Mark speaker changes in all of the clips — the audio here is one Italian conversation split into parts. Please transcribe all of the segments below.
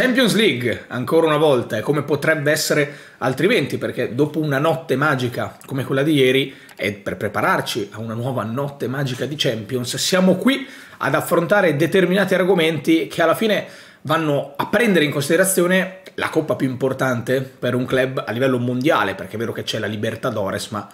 Speaker 1: Champions League, ancora una volta, e come potrebbe essere altrimenti, perché dopo una notte magica come quella di ieri, e per prepararci a una nuova notte magica di Champions, siamo qui ad affrontare determinati argomenti che alla fine vanno a prendere in considerazione la coppa più importante per un club a livello mondiale, perché è vero che c'è la Libertadores, ma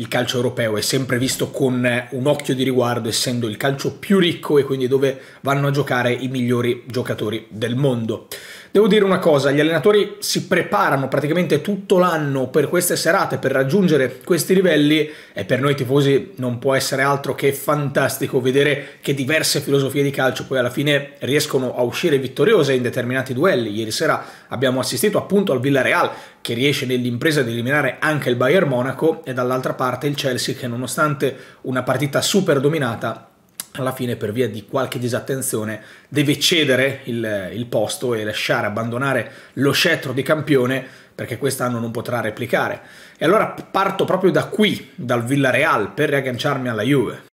Speaker 1: il calcio europeo è sempre visto con un occhio di riguardo, essendo il calcio più ricco e quindi dove vanno a giocare i migliori giocatori del mondo. Devo dire una cosa, gli allenatori si preparano praticamente tutto l'anno per queste serate, per raggiungere questi livelli e per noi tifosi non può essere altro che fantastico vedere che diverse filosofie di calcio poi alla fine riescono a uscire vittoriose in determinati duelli. Ieri sera abbiamo assistito appunto al Villarreal che riesce nell'impresa di eliminare anche il Bayern Monaco e dall'altra parte il Chelsea che nonostante una partita super dominata alla fine per via di qualche disattenzione deve cedere il, il, posto e lasciare abbandonare lo scettro di campione perché quest'anno non potrà replicare. E allora parto proprio da qui, dal Villareal, per riagganciarmi alla Juve.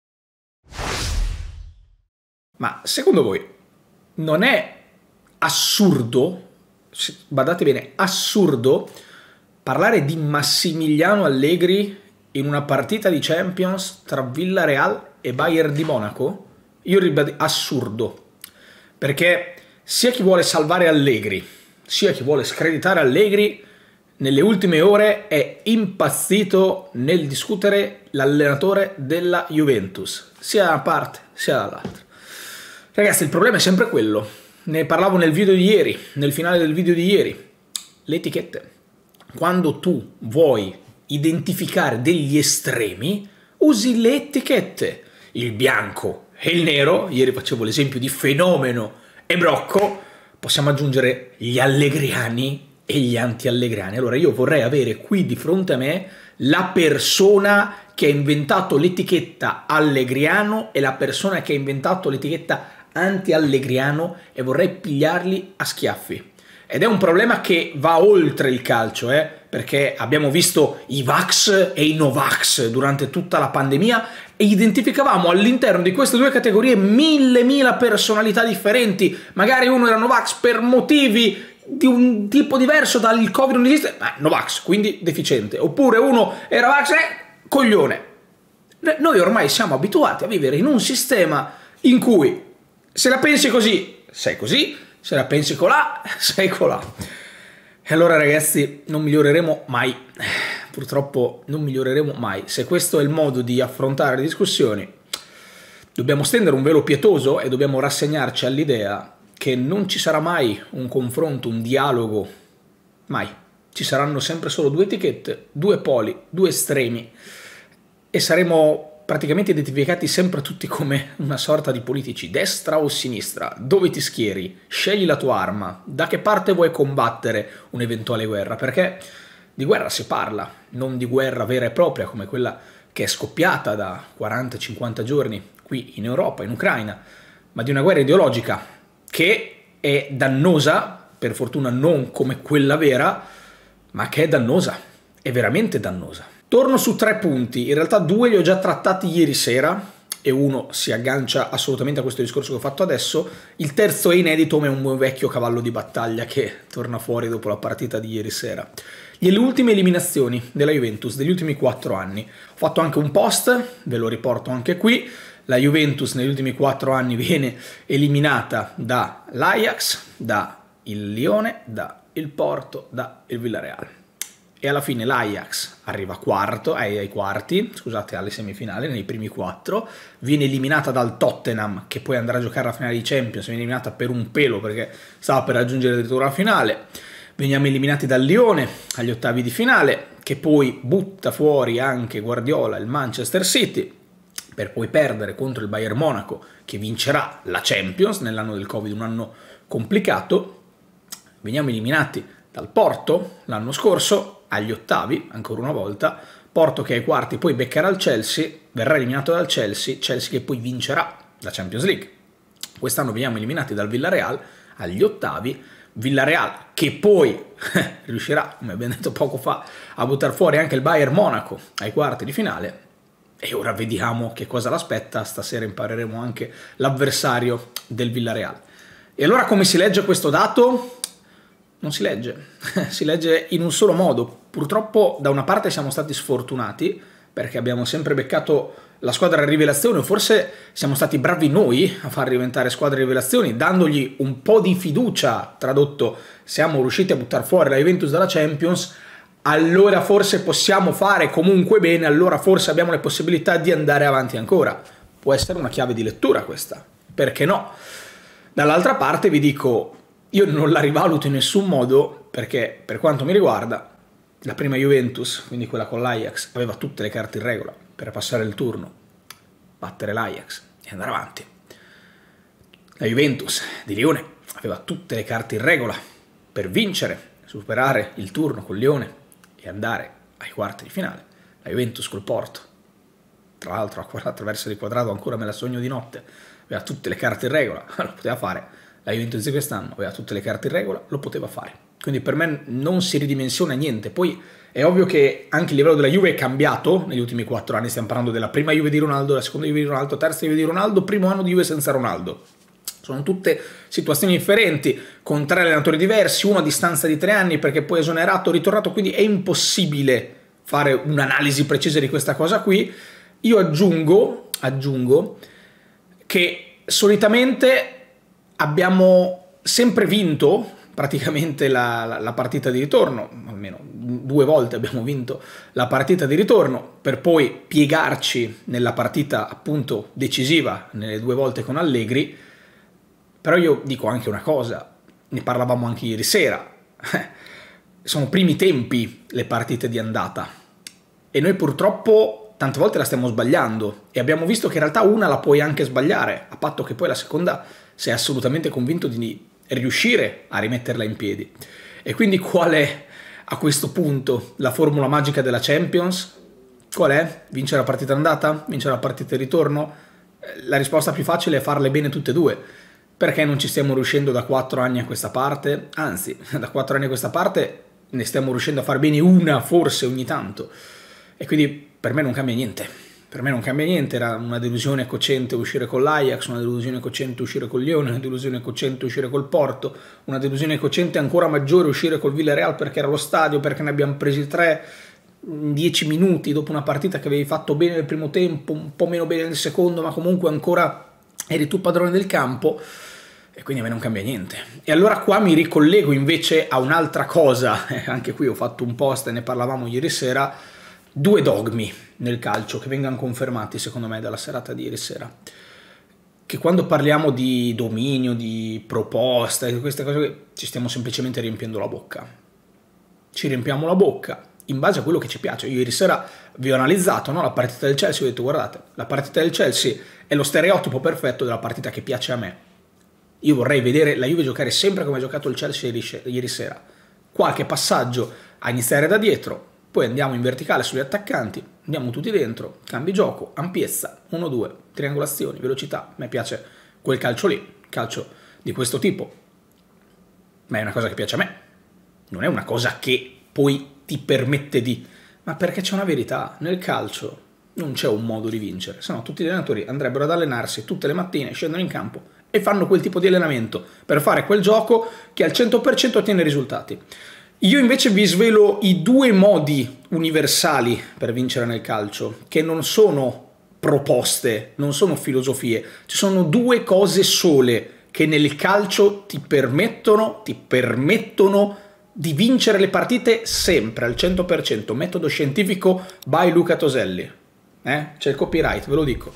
Speaker 1: Ma secondo voi non è assurdo, badate bene, assurdo parlare di Massimiliano Allegri in una partita di Champions tra Villareal e Bayern di Monaco, io ribadisco assurdo, perché sia chi vuole salvare Allegri, sia chi vuole screditare Allegri, nelle ultime ore è impazzito nel discutere l'allenatore della Juventus, sia da una parte sia dall'altra. Ragazzi, il problema è sempre quello. Ne parlavo nel video di ieri, nel finale del video di ieri. Le etichette. Quando tu vuoi identificare degli estremi, usi le etichette il bianco e il nero, ieri facevo l'esempio di fenomeno e brocco, possiamo aggiungere gli allegriani e gli anti-allegriani. Allora io vorrei avere qui di fronte a me la persona che ha inventato l'etichetta allegriano e la persona che ha inventato l'etichetta anti-allegriano e vorrei pigliarli a schiaffi. Ed è un problema che va oltre il calcio, eh? perché abbiamo visto i Vax e i Novax durante tutta la pandemia e identificavamo all'interno di queste due categorie mille, mila personalità differenti. Magari uno era Novax per motivi di un tipo diverso dal Covid non esiste, ma Novax, quindi deficiente. Oppure uno era Vax, eh, coglione. Noi ormai siamo abituati a vivere in un sistema in cui se la pensi così, sei così, se la pensi colà, sei colà. E allora ragazzi, non miglioreremo mai purtroppo non miglioreremo mai. Se questo è il modo di affrontare le discussioni, dobbiamo stendere un velo pietoso e dobbiamo rassegnarci all'idea che non ci sarà mai un confronto, un dialogo, mai. Ci saranno sempre solo due etichette, due poli, due estremi e saremo praticamente identificati sempre tutti come una sorta di politici, destra o sinistra, dove ti schieri, scegli la tua arma, da che parte vuoi combattere un'eventuale guerra, perché di guerra si parla, non di guerra vera e propria come quella che è scoppiata da 40-50 giorni qui in Europa, in Ucraina, ma di una guerra ideologica che è dannosa, per fortuna non come quella vera, ma che è dannosa, è veramente dannosa. Torno su tre punti, in realtà due li ho già trattati ieri sera e uno si aggancia assolutamente a questo discorso che ho fatto adesso, il terzo è inedito ma è un vecchio cavallo di battaglia che torna fuori dopo la partita di ieri sera le ultime eliminazioni della Juventus degli ultimi 4 anni. Ho fatto anche un post, ve lo riporto anche qui. La Juventus negli ultimi 4 anni viene eliminata dall'Ajax, dal Lione, dal Porto, dal Villarreal. E alla fine l'Ajax arriva quarto, ai, eh, ai quarti, scusate, alle semifinali, nei primi 4. Viene eliminata dal Tottenham, che poi andrà a giocare la finale di Champions, viene eliminata per un pelo perché stava per raggiungere addirittura la finale Veniamo eliminati dal Lione agli ottavi di finale, che poi butta fuori anche Guardiola il Manchester City, per poi perdere contro il Bayern Monaco, che vincerà la Champions nell'anno del Covid, un anno complicato. Veniamo eliminati dal Porto l'anno scorso, agli ottavi, ancora una volta, Porto che è ai quarti poi beccherà il Chelsea, verrà eliminato dal Chelsea, Chelsea che poi vincerà la Champions League. Quest'anno veniamo eliminati dal Villarreal agli ottavi, Villarreal, che poi riuscirà, come abbiamo detto poco fa, a buttare fuori anche il Bayern Monaco ai quarti di finale. E ora vediamo che cosa l'aspetta, stasera impareremo anche l'avversario del Villarreal. E allora come si legge questo dato? Non si legge, si legge in un solo modo. Purtroppo da una parte siamo stati sfortunati perché abbiamo sempre beccato la squadra rivelazione, o forse siamo stati bravi noi a far diventare squadra rivelazione, dandogli un po' di fiducia, tradotto, siamo riusciti a buttare fuori la Juventus dalla Champions, allora forse possiamo fare comunque bene, allora forse abbiamo le possibilità di andare avanti ancora. Può essere una chiave di lettura questa, perché no? Dall'altra parte vi dico, io non la rivaluto in nessun modo, perché per quanto mi riguarda, la prima Juventus, quindi quella con l'Ajax, aveva tutte le carte in regola per passare il turno, battere l'Ajax e andare avanti. La Juventus di Lione aveva tutte le carte in regola per vincere, superare il turno con Lione e andare ai quarti di finale. La Juventus col Porto, tra l'altro attraverso il quadrato ancora me la sogno di notte, aveva tutte le carte in regola, lo poteva fare. La Juventus di quest'anno aveva tutte le carte in regola, lo poteva fare. Quindi per me non si ridimensiona niente. Poi è ovvio che anche il livello della Juve è cambiato negli ultimi quattro anni, stiamo parlando della prima Juve di Ronaldo, la seconda Juve di Ronaldo, terza Juve di Ronaldo, primo anno di Juve senza Ronaldo. Sono tutte situazioni differenti, con tre allenatori diversi, uno a distanza di tre anni perché poi esonerato, ritornato, quindi è impossibile fare un'analisi precisa di questa cosa qui. Io aggiungo, aggiungo che solitamente abbiamo sempre vinto praticamente la, la, la partita di ritorno, almeno due volte abbiamo vinto la partita di ritorno, per poi piegarci nella partita appunto decisiva, nelle due volte con Allegri, però io dico anche una cosa, ne parlavamo anche ieri sera, sono primi tempi le partite di andata e noi purtroppo tante volte la stiamo sbagliando e abbiamo visto che in realtà una la puoi anche sbagliare, a patto che poi la seconda sei assolutamente convinto di riuscire a rimetterla in piedi. E quindi qual è a questo punto la formula magica della Champions? Qual è? Vincere la partita andata? Vincere la partita di ritorno? Eh, la risposta più facile è farle bene tutte e due. Perché non ci stiamo riuscendo da 4 anni a questa parte? Anzi, da 4 anni a questa parte ne stiamo riuscendo a far bene una forse ogni tanto. E quindi per me non cambia niente per me non cambia niente, era una delusione cocente uscire con l'Ajax, una delusione cocente uscire con Lione, una delusione cocente uscire col Porto, una delusione cocente ancora maggiore uscire col Villarreal perché era lo stadio, perché ne abbiamo presi tre in dieci minuti dopo una partita che avevi fatto bene nel primo tempo, un po' meno bene nel secondo, ma comunque ancora eri tu padrone del campo e quindi a me non cambia niente. E allora qua mi ricollego invece a un'altra cosa, anche qui ho fatto un post e ne parlavamo ieri sera, due dogmi nel calcio che vengano confermati secondo me dalla serata di ieri sera. Che quando parliamo di dominio, di proposta, di queste cose, ci stiamo semplicemente riempiendo la bocca. Ci riempiamo la bocca in base a quello che ci piace. Io ieri sera vi ho analizzato no? la partita del Chelsea, ho detto guardate, la partita del Chelsea è lo stereotipo perfetto della partita che piace a me. Io vorrei vedere la Juve giocare sempre come ha giocato il Chelsea ieri sera. Qualche passaggio a iniziare da dietro, poi andiamo in verticale sugli attaccanti, andiamo tutti dentro, cambi gioco, ampiezza, 1-2, triangolazioni, velocità. A me piace quel calcio lì, calcio di questo tipo. Ma è una cosa che piace a me. Non è una cosa che poi ti permette di... Ma perché c'è una verità, nel calcio non c'è un modo di vincere, se no tutti gli allenatori andrebbero ad allenarsi tutte le mattine, scendono in campo e fanno quel tipo di allenamento per fare quel gioco che al 100% ottiene risultati. Io invece vi svelo i due modi universali per vincere nel calcio, che non sono proposte, non sono filosofie, ci sono due cose sole che nel calcio ti permettono, ti permettono di vincere le partite sempre al 100%, metodo scientifico by Luca Toselli. Eh? C'è il copyright, ve lo dico.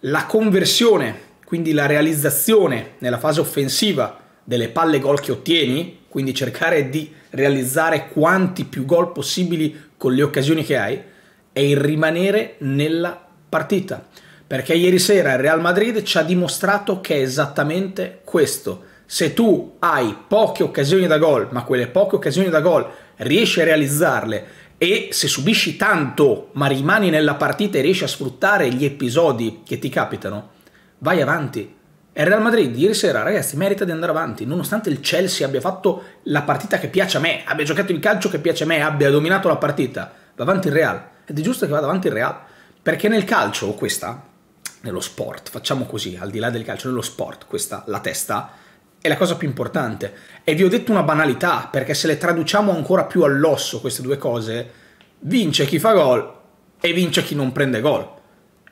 Speaker 1: La conversione, quindi la realizzazione nella fase offensiva delle palle gol che ottieni, quindi cercare di realizzare quanti più gol possibili con le occasioni che hai, è il rimanere nella partita. Perché ieri sera il Real Madrid ci ha dimostrato che è esattamente questo. Se tu hai poche occasioni da gol, ma quelle poche occasioni da gol riesci a realizzarle e se subisci tanto, ma rimani nella partita e riesci a sfruttare gli episodi che ti capitano, vai avanti, e Real Madrid ieri sera, ragazzi, merita di andare avanti, nonostante il Chelsea abbia fatto la partita che piace a me, abbia giocato il calcio che piace a me, abbia dominato la partita, va avanti il Real. Ed è giusto che vada avanti il Real, perché nel calcio questa, nello sport, facciamo così, al di là del calcio, nello sport questa, la testa, è la cosa più importante. E vi ho detto una banalità, perché se le traduciamo ancora più all'osso queste due cose, vince chi fa gol e vince chi non prende gol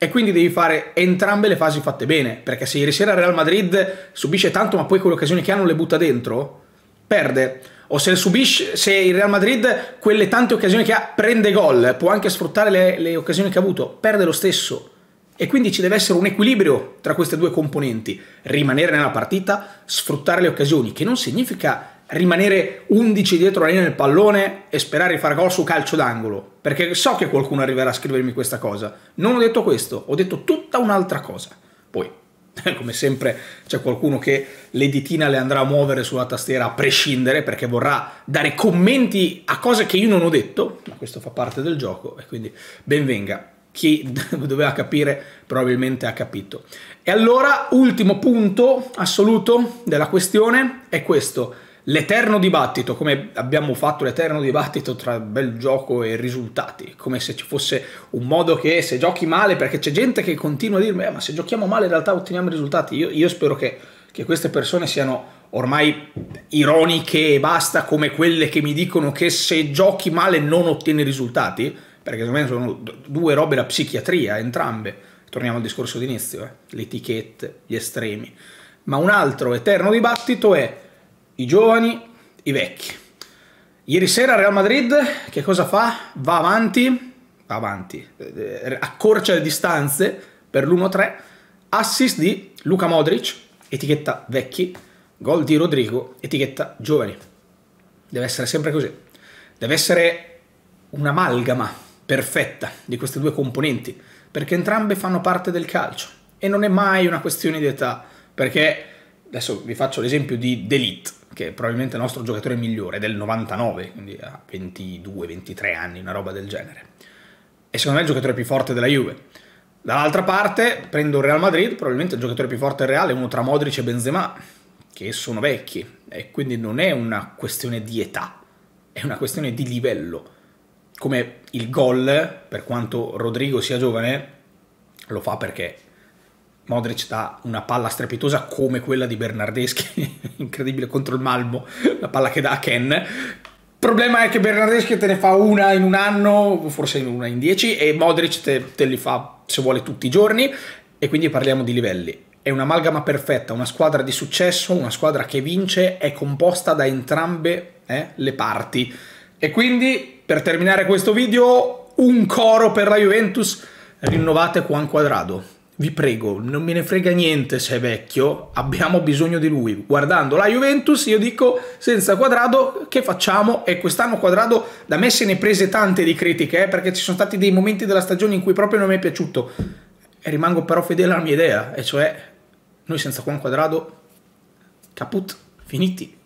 Speaker 1: e quindi devi fare entrambe le fasi fatte bene, perché se ieri sera il Real Madrid subisce tanto ma poi quelle occasioni che ha non le butta dentro, perde. O se, subisce, se il Real Madrid quelle tante occasioni che ha prende gol, può anche sfruttare le, le occasioni che ha avuto, perde lo stesso. E quindi ci deve essere un equilibrio tra queste due componenti, rimanere nella partita, sfruttare le occasioni, che non significa rimanere 11 dietro la linea del pallone e sperare di fare gol su calcio d'angolo, perché so che qualcuno arriverà a scrivermi questa cosa. Non ho detto questo, ho detto tutta un'altra cosa. Poi, come sempre, c'è qualcuno che le ditina le andrà a muovere sulla tastiera a prescindere, perché vorrà dare commenti a cose che io non ho detto, ma questo fa parte del gioco, e quindi benvenga. Chi doveva capire probabilmente ha capito. E allora, ultimo punto assoluto della questione è questo L'eterno dibattito, come abbiamo fatto l'eterno dibattito tra bel gioco e risultati, come se ci fosse un modo che se giochi male, perché c'è gente che continua a dirmi, eh, ma se giochiamo male in realtà otteniamo risultati. Io, io spero che, che queste persone siano ormai ironiche e basta come quelle che mi dicono che se giochi male non ottieni risultati, perché secondo me sono due robe da psichiatria, entrambe. Torniamo al discorso d'inizio, eh? le etichette, gli estremi. Ma un altro eterno dibattito è i giovani, i vecchi. Ieri sera Real Madrid che cosa fa? Va avanti, va avanti, eh, accorcia le distanze per l'1-3, assist di Luca Modric, etichetta vecchi, gol di Rodrigo, etichetta giovani. Deve essere sempre così. Deve essere un'amalgama perfetta di queste due componenti, perché entrambe fanno parte del calcio e non è mai una questione di età, perché adesso vi faccio l'esempio di Delite che è probabilmente il nostro giocatore migliore, del 99, quindi ha 22-23 anni, una roba del genere. E secondo me è il giocatore più forte della Juve. Dall'altra parte prendo il Real Madrid, probabilmente il giocatore più forte del Real è uno tra Modric e Benzema, che sono vecchi, e quindi non è una questione di età, è una questione di livello. Come il gol, per quanto Rodrigo sia giovane, lo fa perché Modric dà una palla strepitosa come quella di Bernardeschi, incredibile contro il Malmo, la palla che dà a Ken. Il problema è che Bernardeschi te ne fa una in un anno, forse una in dieci, e Modric te, te li fa se vuole tutti i giorni, e quindi parliamo di livelli. È un'amalgama perfetta, una squadra di successo, una squadra che vince, è composta da entrambe eh, le parti. E quindi, per terminare questo video, un coro per la Juventus, rinnovate Juan Quadrado vi prego, non me ne frega niente se è vecchio, abbiamo bisogno di lui. Guardando la Juventus, io dico senza Quadrado che facciamo? E quest'anno Quadrado da me se ne prese tante di critiche, eh, perché ci sono stati dei momenti della stagione in cui proprio non mi è piaciuto. E rimango però fedele alla mia idea, e cioè noi senza Juan Quadrado caput, finiti.